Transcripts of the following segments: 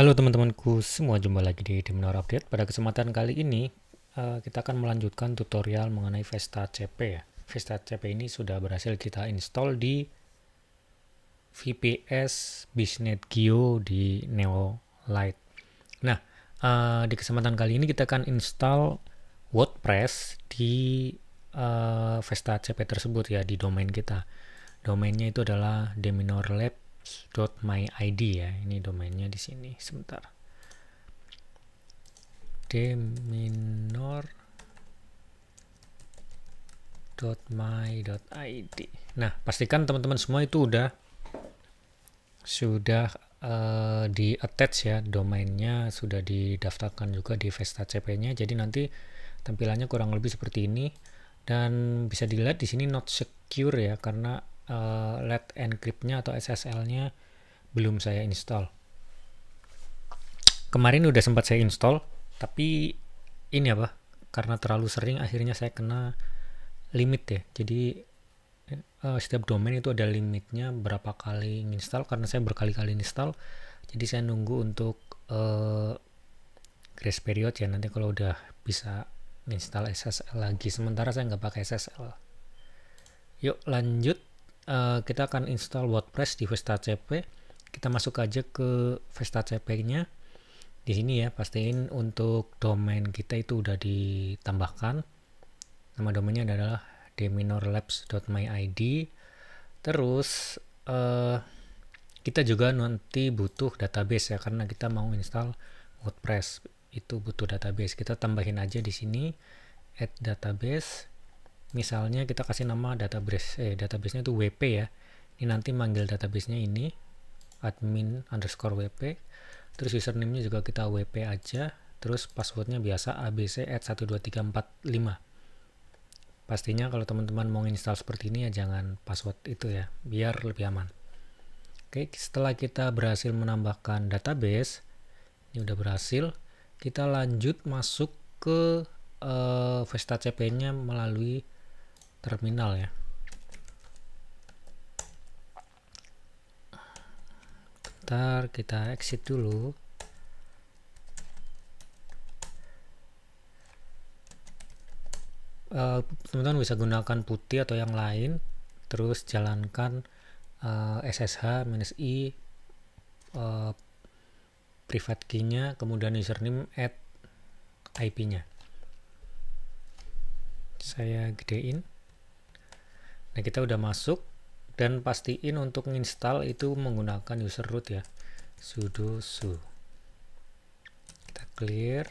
Halo teman-temanku semua, jumpa lagi di Dimnar Update. Pada kesempatan kali ini, eh, kita akan melanjutkan tutorial mengenai Vesta CP ya. Vesta CP ini sudah berhasil kita install di VPS Bisnet Geo di neo light Nah, eh, di kesempatan kali ini kita akan install WordPress di eh, Vesta CP tersebut ya, di domain kita. Domainnya itu adalah deminorlab.com id ya. Ini domainnya di sini. Sebentar. D minor .my.id. Nah, pastikan teman-teman semua itu udah sudah uh, eh, di attach ya domainnya sudah didaftarkan juga di Vesta CP-nya jadi nanti tampilannya kurang lebih seperti ini dan bisa dilihat di sini not secure ya karena uh, eh, let encrypt-nya atau SSL-nya belum saya install. Kemarin udah sempat saya install, tapi ini apa? Karena terlalu sering akhirnya saya kena limit ya. Jadi uh, setiap domain itu ada limitnya berapa kali install karena saya berkali-kali install. Jadi saya nunggu untuk uh, grace period ya nanti kalau udah bisa install SSL lagi. Sementara saya nggak pakai SSL. Yuk lanjut Eh, kita akan install WordPress di Vesta CP kita masuk aja ke Vesta CP nya di sini ya pastiin untuk domain kita itu udah ditambahkan nama domainnya adalah deminorlabs.myid terus uh, kita juga nanti butuh database ya karena kita mau install WordPress itu butuh database kita tambahin aja di sini add database misalnya kita kasih nama database eh databasenya itu WP ya ini nanti manggil databasenya ini admin underscore WP terus username-nya juga kita WP aja terus passwordnya biasa abc at 12345 pastinya kalau teman-teman mau install seperti ini ya jangan password itu ya biar lebih aman oke setelah kita berhasil menambahkan database ini udah berhasil kita lanjut masuk ke uh, Vesta CP-nya melalui terminal ya bentar kita exit dulu eh, teman-teman uh, bisa gunakan putih atau yang lain terus jalankan uh, eh, SSH minus i uh, private key-nya kemudian username at IP-nya saya gedein Nah, kita udah masuk dan pastiin untuk install itu menggunakan user root ya. sudo su. Kita clear.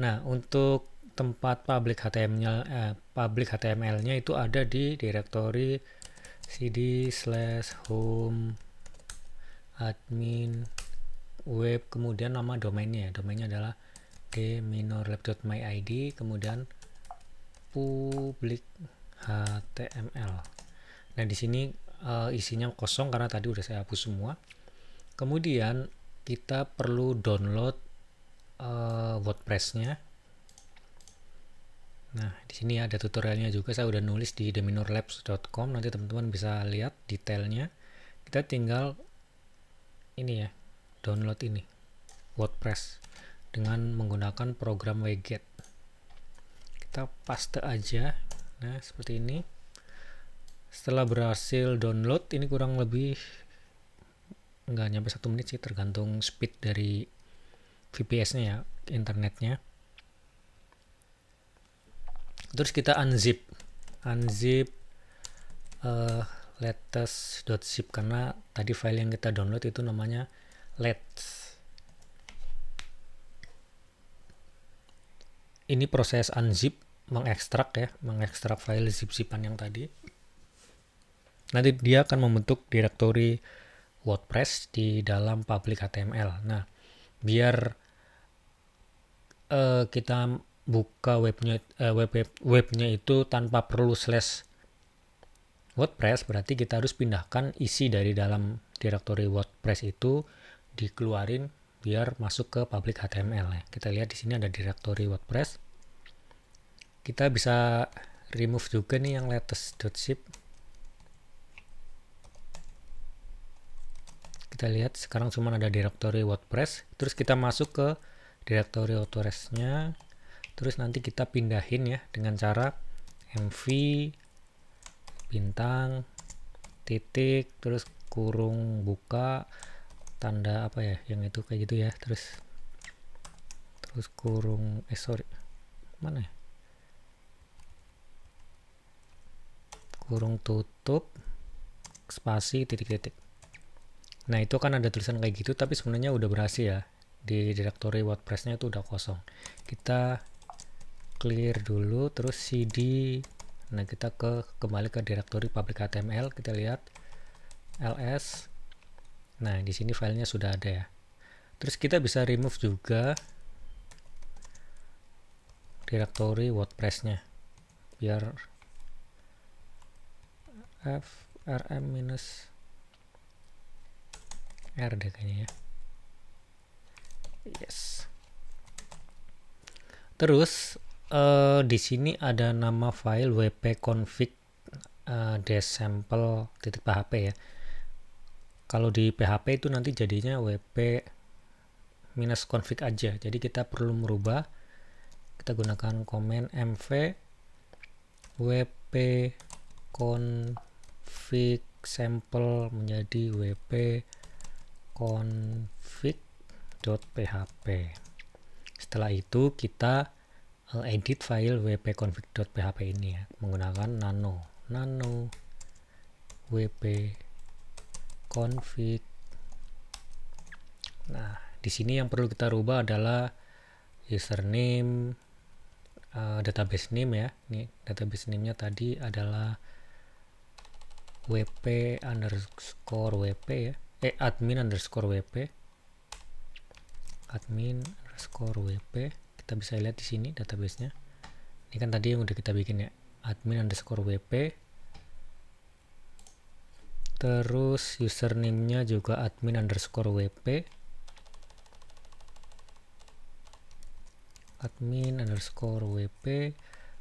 Nah, untuk tempat public HTML-nya eh, public HTML-nya itu ada di directory cd slash home admin web kemudian nama domainnya ya. domainnya adalah dminorlab.myid kemudian public HTML. Nah, di sini uh, isinya kosong karena tadi udah saya hapus semua. Kemudian kita perlu download uh, WordPress-nya. Nah, di sini ada tutorialnya juga. Saya udah nulis di deminorlabs.com. Nanti teman-teman bisa lihat detailnya. Kita tinggal ini ya, download ini WordPress dengan menggunakan program wget. Kita paste aja Nah, seperti ini. Setelah berhasil download, ini kurang lebih nggak nyampe satu menit sih, tergantung speed dari VPS-nya ya, internetnya. Terus kita unzip, unzip uh, eh, latest.zip karena tadi file yang kita download itu namanya let's Ini proses unzip mengekstrak ya, mengekstrak file zip-zipan yang tadi. Nanti dia akan membentuk direktori WordPress di dalam public HTML. Nah, biar uh, kita buka webnya uh, web, web webnya itu tanpa perlu slash WordPress, berarti kita harus pindahkan isi dari dalam direktori WordPress itu dikeluarin biar masuk ke public HTML Kita lihat di sini ada direktori WordPress kita bisa remove juga nih yang latest.zip kita lihat sekarang cuma ada directory wordpress terus kita masuk ke directory wordpressnya terus nanti kita pindahin ya dengan cara mv bintang titik terus kurung buka tanda apa ya yang itu kayak gitu ya terus terus kurung eh sorry mana ya kurung tutup spasi titik-titik nah itu kan ada tulisan kayak gitu tapi sebenarnya udah berhasil ya di direktori wordpressnya itu udah kosong kita clear dulu terus cd nah kita ke kembali ke directory public html kita lihat ls nah di sini filenya sudah ada ya terus kita bisa remove juga direktori wordpressnya biar f rm minus r deh kayaknya ya yes terus uh, di sini ada nama file wp-config uh, eh, desample titik php ya kalau di php itu nanti jadinya wp minus config aja jadi kita perlu merubah kita gunakan command mv wp config config sample menjadi wp config.php setelah itu kita edit file wp-config.php ini ya menggunakan nano nano wp config nah di sini yang perlu kita rubah adalah username uh, database name ya ini database name-nya tadi adalah wp underscore wp ya eh admin underscore wp admin underscore wp kita bisa lihat di sini database nya ini kan tadi yang udah kita bikin ya admin underscore wp terus username-nya juga admin underscore wp admin underscore wp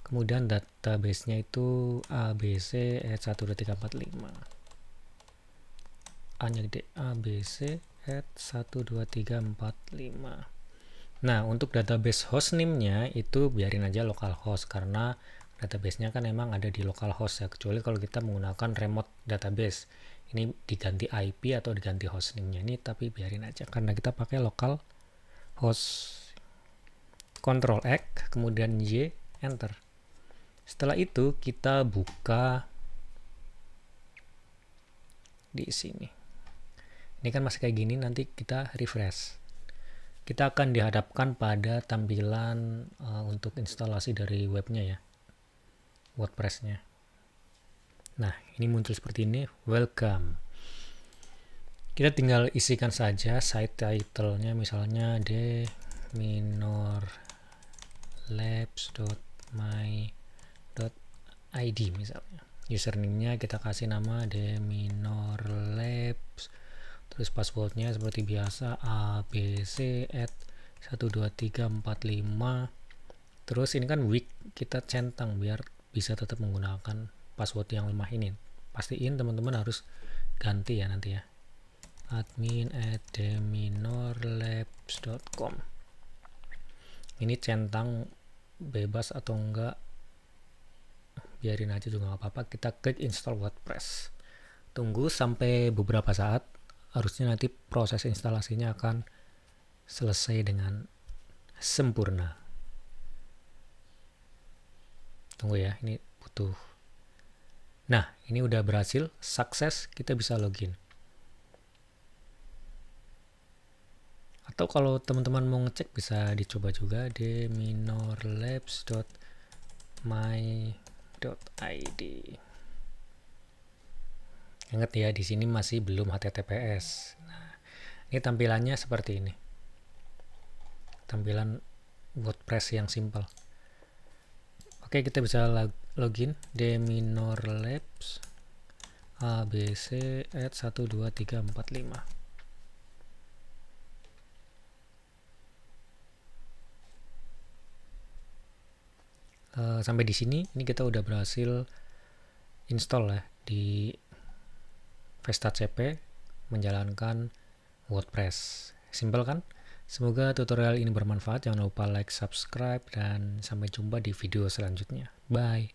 kemudian database-nya itu abc at 12345 a nya gede abc at 12345 nah untuk database hostname-nya itu biarin aja localhost karena database-nya kan emang ada di localhost ya kecuali kalau kita menggunakan remote database ini diganti IP atau diganti hostname-nya ini tapi biarin aja karena kita pakai local host control X kemudian Y enter setelah itu kita buka di sini. Ini kan masih kayak gini, nanti kita refresh. Kita akan dihadapkan pada tampilan uh, untuk instalasi dari webnya ya, wordpressnya Nah, ini muncul seperti ini, welcome. Kita tinggal isikan saja site title-nya, misalnya d minor labs.my .id misalnya username-nya kita kasih nama deminorlabs terus passwordnya seperti biasa abc at 12345 terus ini kan weak kita centang biar bisa tetap menggunakan password yang lemah ini pastiin teman-teman harus ganti ya nanti ya admin at deminorlabs.com ini centang bebas atau enggak biarin aja juga nggak apa-apa kita klik install WordPress tunggu sampai beberapa saat harusnya nanti proses instalasinya akan selesai dengan sempurna tunggu ya ini butuh nah ini udah berhasil sukses kita bisa login atau kalau teman-teman mau ngecek bisa dicoba juga di minorlabs.my .id. Ingat ya, di sini masih belum HTTPS. Nah, ini tampilannya seperti ini. Tampilan WordPress yang simple. Oke, kita bisa login deminorlabs abc at uh, sampai di sini ini kita udah berhasil install ya di Vesta CP menjalankan WordPress. Simple kan? Semoga tutorial ini bermanfaat. Jangan lupa like, subscribe, dan sampai jumpa di video selanjutnya. Bye!